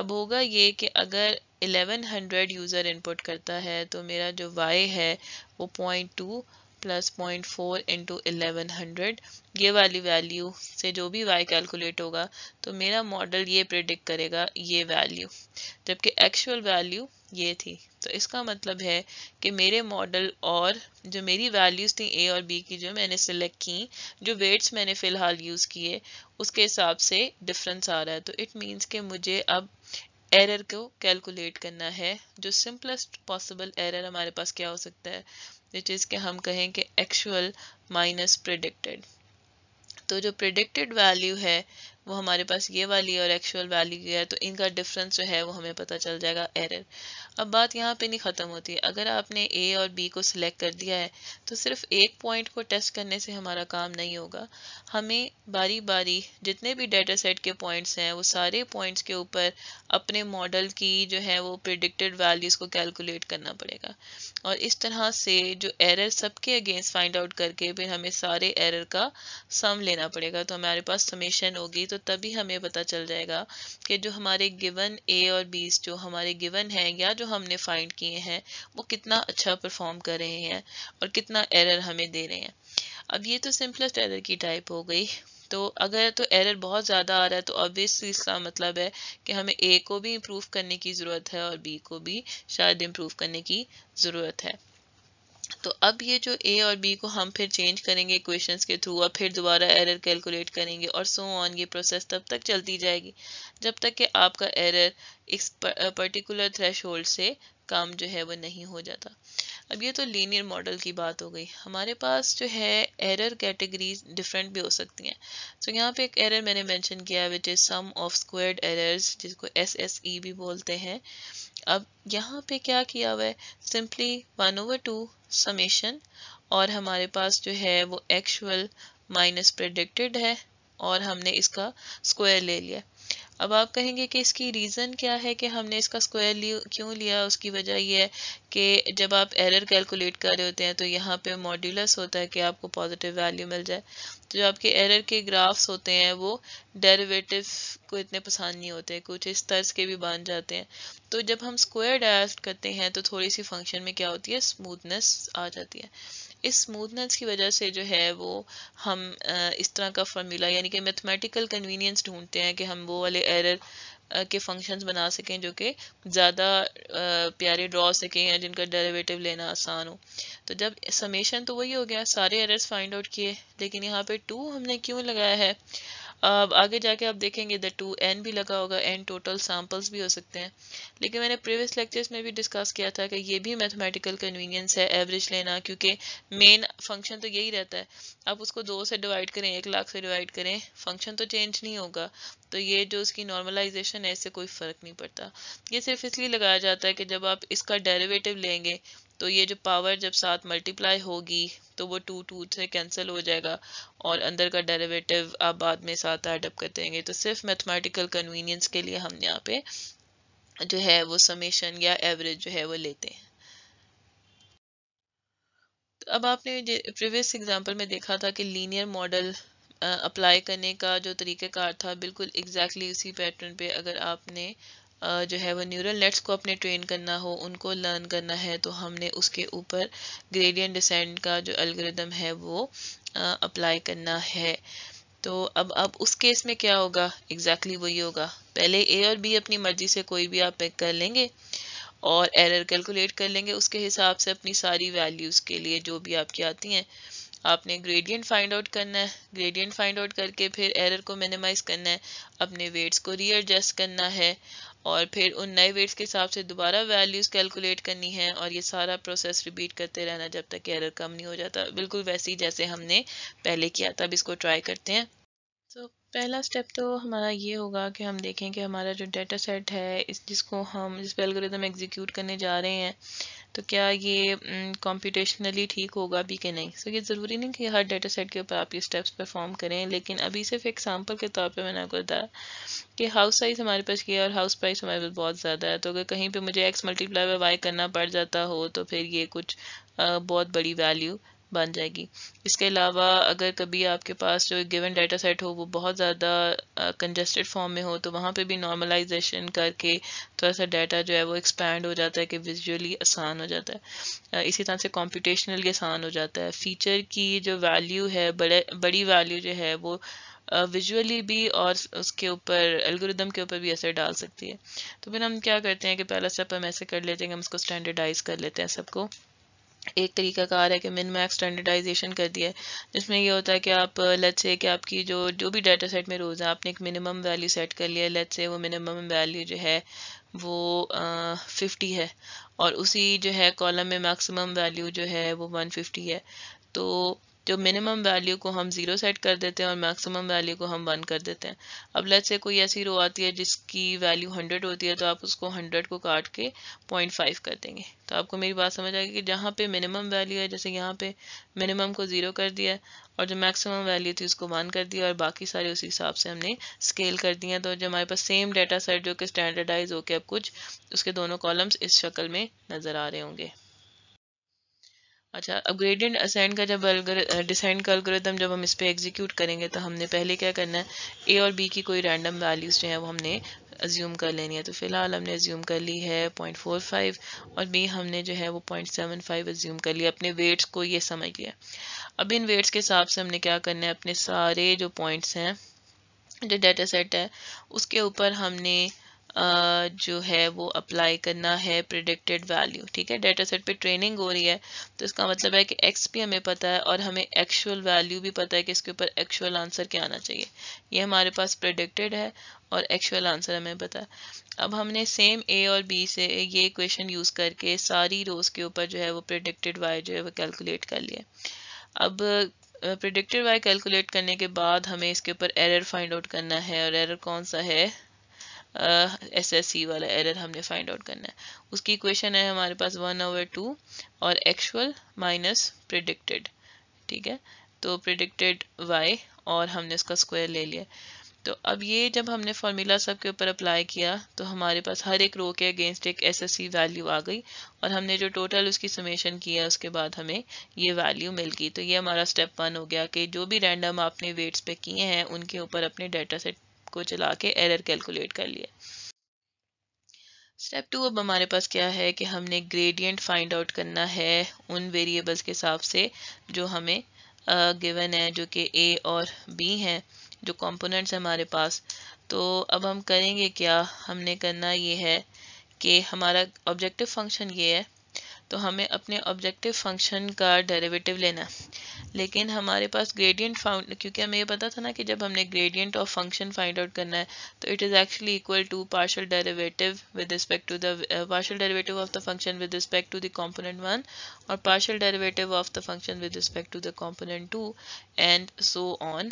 अब होगा ये कि अगर 1100 यूज़र इनपुट करता है तो मेरा जो वाई है वो point two plus point four into eleven hundred ये वाली वैल्यू से जो भी वाई कैलकुलेट होगा तो मेरा मॉडल ये प्रिडिक्ट करेगा ये वैल्यू जबकि एक्चुअल वैल्यू ये थी तो इसका मतलब है कि मेरे मॉडल और जो मेरी वैल्यूज़ थी ए और बी की जो मैंने सेलेक्ट की जो वेट्स मैंने फ़िलहाल यूज़ किए उसके हिसाब से डिफरेंस आ रहा है तो इट मीन्स कि मुझे अब एरर को कैलकुलेट करना है जो सिंपलेस्ट पॉसिबल एरर हमारे पास क्या हो सकता है विच इज़ के हम कहें कि एक्चुअल माइनस प्रिडिक्टेड तो जो प्रिडिक्टेड वैल्यू है वो हमारे पास ये वाली और एक्चुअल वैल्यू है तो इनका डिफरेंस जो है वो हमें पता चल जाएगा एरर अब बात यहाँ पे नहीं ख़त्म होती अगर आपने ए और बी को सिलेक्ट कर दिया है तो सिर्फ एक पॉइंट को टेस्ट करने से हमारा काम नहीं होगा हमें बारी बारी जितने भी डेटा सेट के पॉइंट्स हैं वो सारे पॉइंट्स के ऊपर अपने मॉडल की जो है वो प्रिडिक्टेड वैल्यूज़ को कैलकुलेट करना पड़ेगा और इस तरह से जो एरर सबके अगेंस्ट फाइंड आउट करके फिर हमें सारे एरर का सम लेना पड़ेगा तो हमारे पास समेशन होगी तो तभी हमें पता चल जाएगा कि जो हमारे गिवन ए और बीस जो हमारे गिवन हैं या जो हमने फाइंड किए हैं वो कितना अच्छा परफॉर्म कर रहे हैं और कितना एरर हमें दे रहे हैं अब ये तो सिंपलेस्ट एरर की टाइप हो गई तो अगर तो एरर बहुत ज़्यादा आ रहा है तो ऑब्वियसली इसका मतलब है कि हमें ए को भी इम्प्रूव करने की ज़रूरत है और बी को भी शायद इम्प्रूव करने की ज़रूरत है तो अब ये जो ए और बी को हम फिर चेंज करेंगे इक्वेशन के थ्रू और फिर दोबारा एरर कैलकुलेट करेंगे और सो ऑन ये प्रोसेस तब तक चलती जाएगी जब तक कि आपका एरर इस पर्टिकुलर थ्रेश से काम जो है वो नहीं हो जाता अब ये तो लीनियर मॉडल की बात हो गई हमारे पास जो है एरर कैटेगरीज डिफरेंट भी हो सकती हैं सो so, यहाँ पे एक एरर मैंने मेंशन किया which is sum of squared errors जिसको एस एस ई भी बोलते हैं अब यहाँ पे क्या किया हुआ है simply one over two summation और हमारे पास जो है वो एक्चुअल माइनस प्रेडिक्टेड है और हमने इसका स्क्वायर ले लिया अब आप कहेंगे कि इसकी रीज़न क्या है कि हमने इसका स्क्वायर क्यों लिया उसकी वजह यह है कि जब आप एरर कैलकुलेट कर रहे होते हैं तो यहाँ पे मॉड्यूलस होता है कि आपको पॉजिटिव वैल्यू मिल जाए तो जो आपके एरर के ग्राफ्स होते हैं वो डेरिवेटिव को इतने पसंद नहीं होते कुछ इस तर्ज के भी बन जाते हैं तो जब हम स्क्वायर डायरेक्ट करते हैं तो थोड़ी सी फंक्शन में क्या होती है स्मूथनेस आ जाती है इस स्मूथनेस की वजह से जो है वो हम इस तरह का फार्मूला यानी कि मैथमेटिकल कन्वीनियंस ढूंढते हैं कि हम वो वाले एरर के फंक्शंस बना सकें जो कि ज़्यादा प्यारे ड्रॉ सकें या जिनका डेरिवेटिव लेना आसान हो तो जब समेशन तो वही हो गया सारे एरर्स फाइंड आउट किए लेकिन यहाँ पे टू हमने क्यों लगाया है अब आगे जाके आप देखेंगे द टू एन भी लगा होगा एन टोटल सैम्पल्स भी हो सकते हैं लेकिन मैंने प्रीवियस लेक्चर्स में भी डिस्कस किया था कि ये भी मैथमेटिकल कन्वीनियंस है एवरेज लेना क्योंकि मेन फंक्शन तो यही रहता है आप उसको दो से डिवाइड करें एक लाख से डिवाइड करें फंक्शन तो चेंज नहीं होगा तो ये जो उसकी नॉर्मलाइजेशन है इससे कोई फ़र्क नहीं पड़ता ये सिर्फ इसलिए लगाया जाता है कि जब आप इसका डेरिवेटिव लेंगे तो ये जो पावर जब साथ मल्टीप्लाई होगी तो वो टू टू से कैंसिल हो जाएगा और अंदर का डेरिवेटिव आप बाद में साथ एडअप कर देंगे तो सिर्फ मैथमेटिकल कन्वीनियंस के लिए हम यहाँ पे जो है वो समेशन या एवरेज जो है वो लेते हैं तो अब आपने प्रीवियस एग्जांपल में देखा था कि लीनियर मॉडल अप्लाई करने का जो तरीकेकार था बिल्कुल एग्जैक्टली exactly उसी पैटर्न पे अगर आपने जो है वो न्यूरल नेट्स को अपने ट्रेन करना हो उनको लर्न करना है तो हमने उसके ऊपर ग्रेडियंट डिसेंट का जो एल्गोरिदम है वो अप्लाई करना है तो अब अब उस केस में क्या होगा एग्जैक्टली exactly वही होगा पहले ए और बी अपनी मर्जी से कोई भी आप पिक कर लेंगे और एरर कैलकुलेट कर लेंगे उसके हिसाब से अपनी सारी वैल्यूज़ के लिए जो भी आपकी आती हैं आपने ग्रेडियंट फाइंड आउट करना है ग्रेडियंट फाइंड आउट करके फिर एरर को मिनिमाइज करना है अपने वेट्स को रीएडजस्ट करना है और फिर उन नए वेट्स के हिसाब से दोबारा वैल्यूज़ कैलकुलेट करनी है और ये सारा प्रोसेस रिपीट करते रहना जब तक एरर कम नहीं हो जाता बिल्कुल वैसे ही जैसे हमने पहले किया था अब इसको ट्राई करते हैं सो so, पहला स्टेप तो हमारा ये होगा कि हम देखें कि हमारा जो डेटा सेट है इस जिसको हम जिस पे एल्गोरिदम एग्जीक्यूट करने जा रहे हैं तो क्या ये कॉम्पिटिशनली ठीक होगा भी कि नहीं सो so, ये ज़रूरी नहीं कि हर डेटा सेट के ऊपर आप ये स्टेप्स परफॉर्म करें लेकिन अभी सिर्फ एग्जाम्पल के तौर पे मैंने आपको बताया कि हाउस साइज हमारे पास ये और हाउस प्राइस हमारे पास बहुत ज़्यादा है तो अगर कहीं पे मुझे एक्स मल्टीप्लाई वाई करना पड़ जाता हो तो फिर ये कुछ आ, बहुत बड़ी वैल्यू बन जाएगी इसके अलावा अगर कभी आपके पास जो गिवन डाटा सेट हो वो बहुत ज़्यादा कंजस्टेड फॉर्म में हो तो वहाँ पे भी नॉर्मलाइजेशन करके थोड़ा सा डाटा जो है वो एक्सपैंड हो जाता है कि विजुअली आसान हो जाता है इसी तरह से कॉम्पिटिशनली आसान हो जाता है फीचर की जो वैल्यू है बड़े बड़ी वैल्यू जो है वो विजुअली भी और उसके ऊपर एल्गोरिदम के ऊपर भी असर डाल सकती है तो फिर हम क्या करते हैं कि पहला स्टेप हम ऐसे कर लेते हैं कि हम उसको स्टैंडर्डाइज कर लेते हैं सबको एक तरीका कार है कि मिन मैक्स स्टैंडर्डाइजेशन कर दिया है जिसमें ये होता है कि आप लेट से कि आपकी जो जो भी डाटा सेट में रोज़ है आपने एक मिनिमम वैल्यू सेट कर लिया लेट से वो मिनिमम वैल्यू जो है वो फिफ्टी है और उसी जो है कॉलम में मैक्सिमम वैल्यू जो है वो वन फिफ्टी है तो जो मिनिमम वैल्यू को हम ज़ीरो सेट कर देते हैं और मैक्सिमम वैल्यू को हम वन कर देते हैं अब लेट से कोई ऐसी रो आती है जिसकी वैल्यू हंड्रेड होती है तो आप उसको हंड्रेड को काट के पॉइंट फाइव कर देंगे तो आपको मेरी बात समझ आएगी कि जहाँ पे मिनिमम वैल्यू है जैसे यहाँ पे मिनिमम को ज़ीरो कर दिया और जो मैक्सिमम वैल्यू थी उसको वन कर दिया और बाकी सारे उसी हिसाब से हमने स्केल कर दिए तो जो हमारे पास सेम डाटा सेट जो कि स्टैंडर्डाइज होकर अब कुछ उसके दोनों कॉलम्स इस शक्ल में नज़र आ रहे होंगे अच्छा अब ग्रेडियंट असेंड का जब डिसेंड का अल्गोरिदम जब हम इस पर एग्जीक्यूट करेंगे तो हमने पहले क्या करना है ए और बी की कोई रैंडम वैल्यूज़ जो है वो हमने अज्यूम कर लेनी है तो फिलहाल हमने अज्यूम कर ली है पॉइंट फोर फाइव और बी हमने जो है वो पॉइंट सेवन फाइव अज्यूम कर लिया अपने वेट्स को ये समझ लिया अब इन वेट्स के हिसाब से हमने क्या करना है अपने सारे जो पॉइंट्स हैं जो डेटा सेट है उसके ऊपर हमने जो है वो अप्लाई करना है प्रिडिक्टेड वैल्यू ठीक है डेटा सेट पे ट्रेनिंग हो रही है तो इसका मतलब है कि एक्स भी हमें पता है और हमें एक्चुअल वैल्यू भी पता है कि इसके ऊपर एक्चुअल आंसर क्या आना चाहिए ये हमारे पास प्रिडिक्टेड है और एक्चुअल आंसर हमें पता है अब हमने सेम ए और बी से ये क्वेश्चन यूज़ करके सारी रोज के ऊपर जो है वो प्रिडिक्टेड वाई जो है वो कैलकुलेट कर लिया अब प्रिडिक्टेड वाई कैलकुलेट करने के बाद हमें इसके ऊपर एरर फाइंड आउट करना है और एरर कौन सा है एस एस सी वाला एरर हमने फाइंड आउट करना है उसकी इक्वेशन है हमारे पास वन ओवर टू और एक्चुअल माइनस प्रिडिक्टेड ठीक है तो प्रिडिक्टेड वाई और हमने उसका स्क्वायर ले लिया तो अब ये जब हमने फॉर्मूला सब के ऊपर अप्लाई किया तो हमारे पास हर एक रो के अगेंस्ट एक एसएससी वैल्यू आ गई और हमने जो टोटल उसकी समेशन किया उसके बाद हमें ये वैल्यू मिल गई तो ये हमारा स्टेप वन हो गया कि जो भी रैंडम आपने वेट्स पे किए हैं उनके ऊपर अपने डाटा सेट को चला के एरर कैलकुलेट कर लिया स्टेप टू अब हमारे पास क्या है कि हमने ग्रेडियंट फाइंड आउट करना है उन वेरिएबल्स के हिसाब से जो हमें गिवन uh, है जो कि ए और बी हैं जो कंपोनेंट्स हमारे पास तो अब हम करेंगे क्या हमने करना ये है कि हमारा ऑब्जेक्टिव फंक्शन ये है तो हमें अपने ऑब्जेक्टिव फंक्शन का डेरिवेटिव लेना है लेकिन हमारे पास ग्रेडियंट फाउंड क्योंकि हमें ये पता था ना कि जब हमने gradient of function find out करना है तो it is actually equal to partial derivative with respect to the partial derivative of the function with respect to the component one और partial derivative of the function with respect to the component two and so on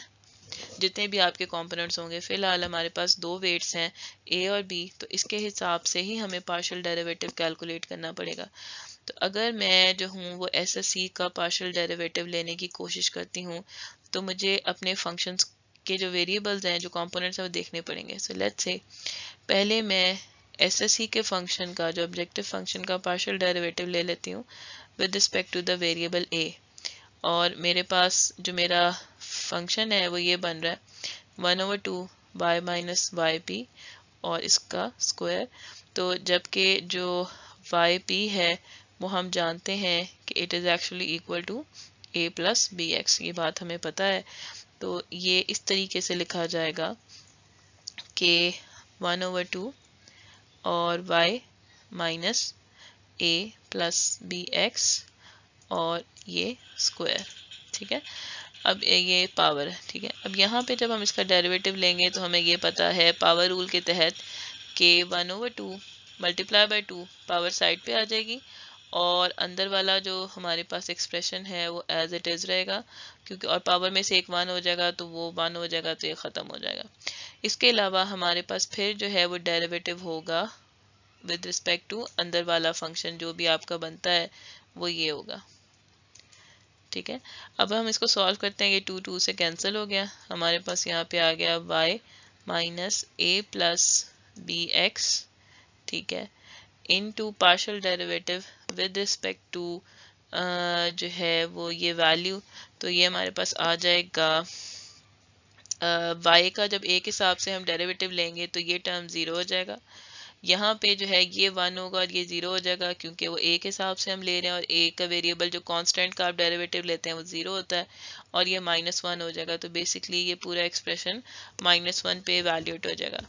जितने भी आपके components होंगे फिलहाल हमारे पास दो weights हैं ए और बी तो इसके हिसाब से ही हमें पार्शल डेरिवेटिव कैलकुलेट करना पड़ेगा तो अगर मैं जो हूँ वो एस एस सी का पार्शल डेरिवेटिव लेने की कोशिश करती हूँ तो मुझे अपने फंक्शंस के जो वेरिएबल्स हैं जो कंपोनेंट्स हैं वो देखने पड़ेंगे सो लेट्स से पहले मैं एस एस सी के फंक्शन का जो ऑब्जेक्टिव फंक्शन का पार्शल डेरिवेटिव ले लेती हूँ with respect to the variable a और मेरे पास जो मेरा फंक्शन है वो ये बन रहा है one over two y minus Y p और इसका स्क्वायर तो जबकि जो वाई पी है वो हम जानते हैं कि it is actually equal to a plus b x ये बात हमें पता है तो ये इस तरीके से लिखा जाएगा कि वन ओवर टू और y minus a plus b x और ये स्क्वायर ठीक है अब ये पावर है ठीक है अब यहाँ पे जब हम इसका डेरिवेटिव लेंगे तो हमें ये पता है पावर रूल के तहत के one over two multiply by two power side पे आ जाएगी और अंदर वाला जो हमारे पास एक्सप्रेशन है वो एज इट इज़ रहेगा क्योंकि और पावर में से एक वन हो जाएगा तो वो वन हो जाएगा तो ये ख़त्म हो जाएगा इसके अलावा हमारे पास फिर जो है वो डेरिवेटिव होगा विद रिस्पेक्ट टू अंदर वाला फंक्शन जो भी आपका बनता है वो ये होगा ठीक है अब हम इसको सॉल्व करते हैं ये टू टू से कैंसिल हो गया हमारे पास यहाँ पे आ गया y minus a plus b x ठीक है into partial derivative with respect to जो है वो ये वैल्यू तो ये हमारे पास आ जाएगा वाई uh, का जब एक हिसाब से हम डेरिवेटिव लेंगे तो ये टर्म ज़ीरो हो जाएगा यहाँ पे जो है ये वन होगा और ये ज़ीरो हो जाएगा क्योंकि वो एक हिसाब से हम ले रहे हैं और एक का वेरिएबल जो कांस्टेंट का आप डेरिवेटिव लेते हैं वो ज़ीरो होता है और ये माइनस वन हो जाएगा तो बेसिकली ये पूरा एक्सप्रेशन माइनस वन पे वैल्यूट हो जाएगा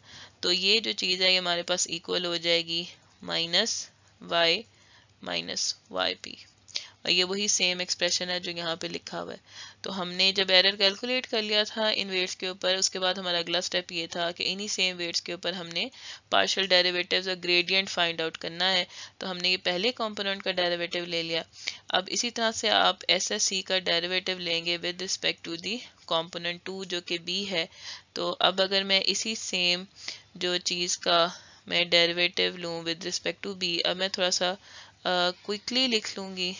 तो ये जो चीज़ है ये हमारे पास इक्वल हो जाएगी minus y minus Y p और ये वही सेम एक्सप्रेशन है जो यहाँ पे लिखा हुआ है तो हमने जब एरर कैलकुलेट कर लिया था इन वेट्स के ऊपर उसके बाद हमारा अगला स्टेप ये था कि इन्हीं सेम वेट्स के ऊपर हमने पार्शियल डेरिवेटिव्स और ग्रेडियंट फाइंड आउट करना है तो हमने ये पहले कंपोनेंट का डेरिवेटिव ले लिया अब इसी तरह से आप एस का डेरिवेटिव लेंगे with respect to the component two जो कि बी है तो अब अगर मैं इसी सेम जो चीज़ का मैं डेरिवेटिव लूँ विद रिस्पेक्ट टू बी अब मैं थोड़ा सा क्विकली लिख लूँगी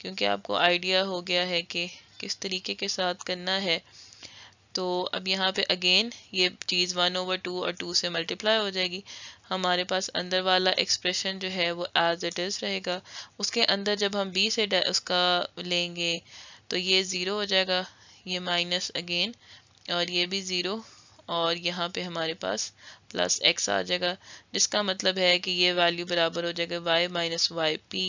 क्योंकि आपको आइडिया हो गया है कि किस तरीके के साथ करना है तो अब यहाँ पे अगेन ये चीज़ वन ओवर टू और टू से मल्टीप्लाई हो जाएगी हमारे पास अंदर वाला एक्सप्रेशन जो है वो एज इट इज़ रहेगा उसके अंदर जब हम बी से उसका लेंगे तो ये ज़ीरो हो जाएगा ये माइनस अगेन और ये भी ज़ीरो और यहाँ पे हमारे पास प्लस एक्स आ जाएगा जिसका मतलब है कि ये वैल्यू बराबर हो जाएगा Y minus Y P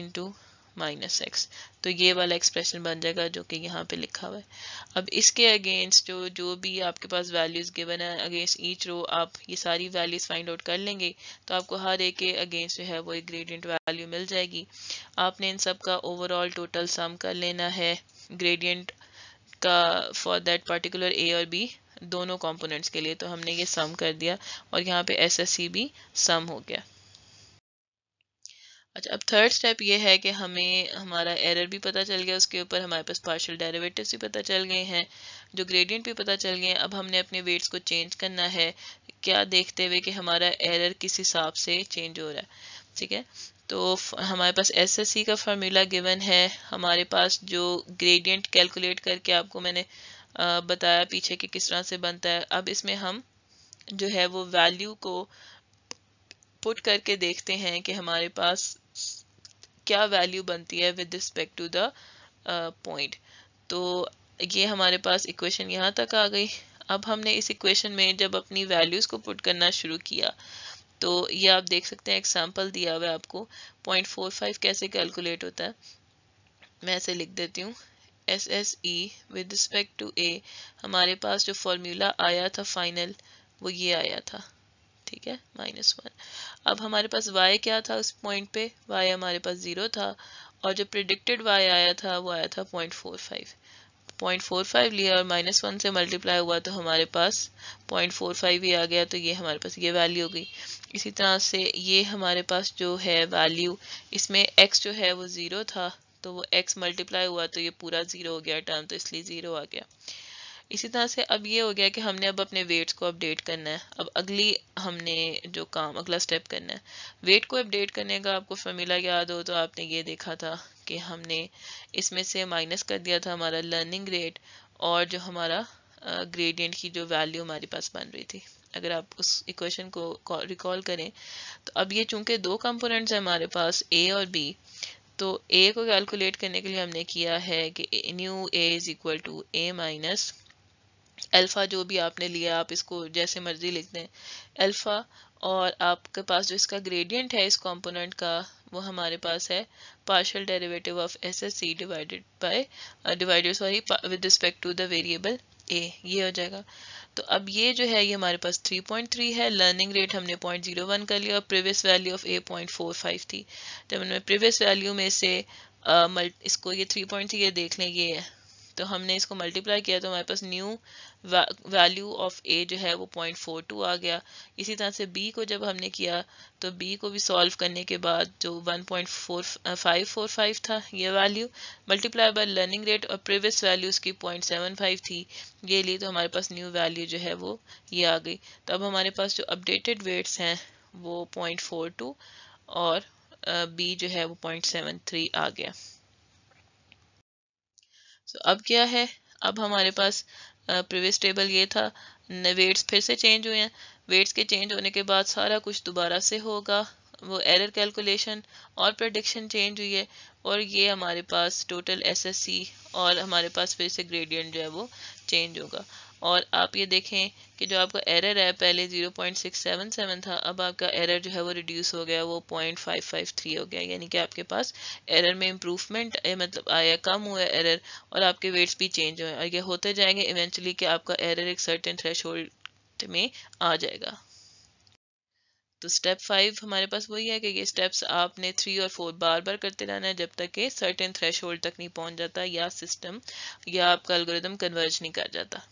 into minus X तो ये वाला एक्सप्रेशन बन जाएगा जो कि यहाँ पे लिखा हुआ है अब इसके अगेंस्ट जो जो भी आपके पास वैल्यूज़ गिवन है अगेंस्ट ईच रो आप ये सारी वैल्यूज़ फाइंड आउट कर लेंगे तो आपको हर एक के अगेंस्ट जो है वो एक ग्रेडियंट वैल्यू मिल जाएगी आपने इन सब का ओवरऑल टोटल सम कर लेना है ग्रेडियंट का फॉर दैट पर्टिकुलर ए और बी दोनों कंपोनेंट्स के लिए तो हमने ये सम कर दिया और यहाँ पे एस एस सी भी सम हो गया अच्छा अब थर्ड स्टेप ये है कि हमें हमारा एरर भी पता चल गया उसके ऊपर हमारे पास पार्शियल डेरिवेटिव्स भी पता चल गए हैं जो ग्रेडियंट भी पता चल गए हैं अब हमने अपने वेट्स को चेंज करना है क्या देखते हुए कि हमारा एरर किस हिसाब से चेंज हो रहा है ठीक है तो हमारे पास एसएससी का फार्मूला गिवन है हमारे पास जो ग्रेडियंट कैलकुलेट करके आपको मैंने बताया पीछे कि किस तरह से बनता है अब इसमें हम जो है वो वैल्यू को पुट करके देखते हैं कि हमारे पास क्या वैल्यू बनती है with respect to the point तो ये हमारे पास इक्वेशन यहाँ तक आ गई अब हमने इस इक्वेशन में जब अपनी वैल्यूज़ को पुट करना शुरू किया तो ये आप देख सकते हैं एग्जाम्पल दिया हुआ है आपको पॉइंट फोर फाइव कैसे कैलकुलेट होता है मैं ऐसे लिख देती हूँ S S E with respect to A हमारे पास जो फॉर्मूला आया था फाइनल वो ये आया था ठीक है माइनस वन अब हमारे पास वाई क्या था उस पॉइंट पे वाई हमारे पास ज़ीरो था और जो प्रिडिक्टेड वाई आया था वो आया था point four five point four five लिया और माइनस वन से मल्टीप्लाई हुआ तो हमारे पास पॉइंट फोर फाइव ही आ गया तो ये हमारे पास ये वैल्यू हो गई इसी तरह से ये हमारे पास जो है वैल्यू इसमें एक्स जो है वो ज़ीरो था तो वो x मल्टीप्लाई हुआ तो ये पूरा ज़ीरो हो गया टर्म तो इसलिए ज़ीरो आ गया इसी तरह से अब ये हो गया कि हमने अब अपने वेट्स को अपडेट करना है अब अगली हमने जो काम अगला स्टेप करना है वेट को अपडेट करने का आपको फॉर्मूला याद हो तो आपने ये देखा था कि हमने इसमें से माइनस कर दिया था हमारा लर्निंग रेट और जो हमारा ग्रेडियंट की जो वैल्यू हमारे पास बन रही थी अगर आप उस इक्वेशन को रिकॉल करें तो अब ये चूंकि दो कंपोनेंट्स हैं हमारे पास ए और बी तो ए को कैलकुलेट करने के लिए हमने किया है कि new A is equal to A minus alpha जो भी आपने लिया आप इसको जैसे मर्ज़ी लिख दें अल्फ़ा और आपके पास जो इसका ग्रेडियंट है इस कंपोनेंट का वो हमारे पास है partial derivative of S S C divided by divided sorry with respect to the variable A ये हो जाएगा तो अब ये जो है ये हमारे पास 3.3 है लर्निंग रेट हमने 0.01 कर लिया और प्रीवियस वैल्यू ऑफ ए 8.45 थी जब तो हमने प्रीवियस वैल्यू में से आ, इसको ये 3.3 ये देख लें ये है तो हमने इसको मल्टीप्लाई किया तो हमारे पास न्यू वैल्यू ऑफ ए जो है वो पॉइंट फोर टू आ गया इसी तरह से बी को जब हमने किया तो बी को भी सॉल्व करने के बाद जो one point four five four five था ये value multiply by learning rate और प्रीवियस वैल्यू उसकी पॉइंट सेवन फाइव थी ये लिए तो हमारे पास न्यू वैल्यू जो है वो ये आ गई तो अब हमारे पास जो अपडेटेड वेट्स हैं वो पॉइंट फोर टू और बी जो है वो पॉइंट सेवन थ्री आ गया सो so, अब क्या है अब हमारे पास प्रीवियस टेबल ये था वेट्स फिर से चेंज हुए हैं वेट्स के चेंज होने के बाद सारा कुछ दोबारा से होगा वो एरर कैलकुलेशन और प्रडिक्शन चेंज हुई है और ये हमारे पास टोटल एसएससी और हमारे पास फिर से ग्रेडियंट जो है वो चेंज होगा और आप ये देखें कि जो आपका एरर है पहले 0.677 था अब आपका एरर जो है वो रिड्यूस हो गया वो 0.553 हो गया यानी कि आपके पास एरर में इम्प्रूवमेंट मतलब आया कम हुआ एरर और आपके वेट्स भी चेंज हुए और ये होते जाएंगे इवेंचुअली कि आपका एरर एक सर्टेन थ्रेश में आ जाएगा तो स्टेप फाइव हमारे पास वही है कि ये स्टेप्स आपने थ्री और फोर बार बार करते रहना है जब तक कि सर्टेन थ्रेश तक नहीं पहुंच जाता या सिस्टम या आपका एल्गोरिदम कन्वर्ज नहीं कर जाता